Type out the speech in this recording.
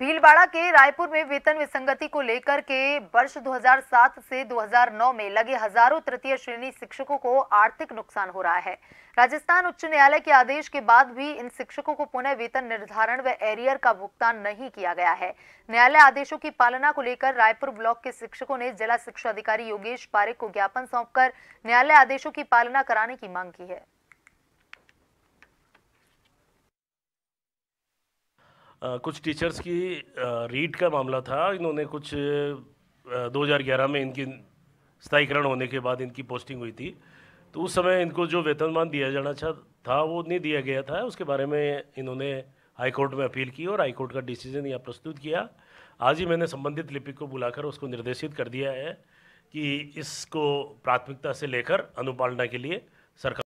भीलवाड़ा के रायपुर में वेतन विसंगति को लेकर के वर्ष 2007 से 2009 में लगे हजारों तृतीय श्रेणी शिक्षकों को आर्थिक नुकसान हो रहा है राजस्थान उच्च न्यायालय के आदेश के बाद भी इन शिक्षकों को पुनः वेतन निर्धारण व एरियर का भुगतान नहीं किया गया है न्यायालय आदेशों की पालना को लेकर रायपुर ब्लॉक के शिक्षकों ने जिला शिक्षा अधिकारी योगेश पारे को ज्ञापन सौंप न्यायालय आदेशों की पालना कराने की मांग की है आ, कुछ टीचर्स की रीड का मामला था इन्होंने कुछ आ, 2011 में इनकी स्थायीकरण होने के बाद इनकी पोस्टिंग हुई थी तो उस समय इनको जो वेतनमान दिया जाना था वो नहीं दिया गया था उसके बारे में इन्होंने हाईकोर्ट में अपील की और हाईकोर्ट का डिसीजन यहाँ प्रस्तुत किया आज ही मैंने संबंधित लिपिक को बुलाकर उसको निर्देशित कर दिया है कि इसको प्राथमिकता से लेकर अनुपालना के लिए सरकार